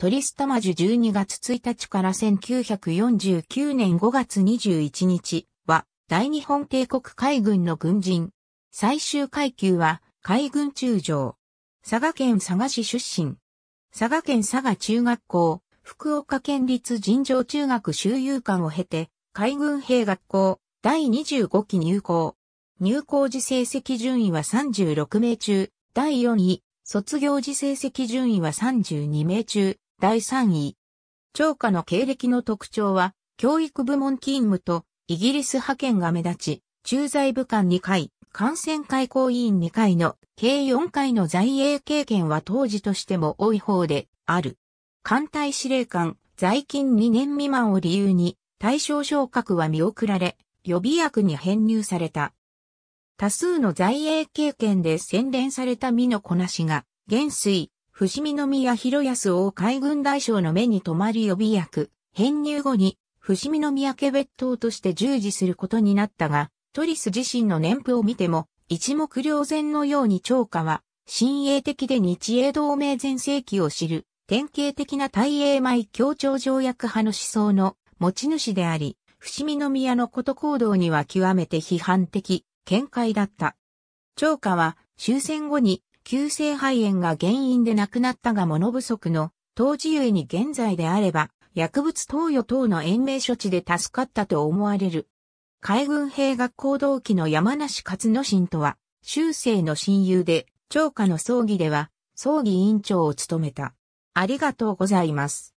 トリスタマジュ12月1日から1949年5月21日は大日本帝国海軍の軍人。最終階級は海軍中将。佐賀県佐賀市出身。佐賀県佐賀中学校、福岡県立尋常中学修遊館を経て海軍兵学校第25期入校。入校時成績順位は36名中、第4位、卒業時成績順位は32名中、第3位。長家の経歴の特徴は、教育部門勤務とイギリス派遣が目立ち、駐在部官2回、感染開口委員2回の計4回の在英経験は当時としても多い方である。艦隊司令官、在勤2年未満を理由に、対象昇格は見送られ、予備役に編入された。多数の在英経験で洗練された身のこなしが、元帥、伏見宮広安王海軍大将の目に留まり予備役、編入後に、伏見宮家別当として従事することになったが、トリス自身の年譜を見ても、一目瞭然のように長家は、親衛的で日英同盟全盛期を知る、典型的な大英米協調条約派の思想の持ち主であり、伏見宮のこと行動には極めて批判的、見解だった。長家は終戦後に急性肺炎が原因で亡くなったが物不足の、当時ゆえに現在であれば、薬物投与等の延命処置で助かったと思われる。海軍兵学校同期の山梨勝之進とは、修正の親友で、長家の葬儀では、葬儀委員長を務めた。ありがとうございます。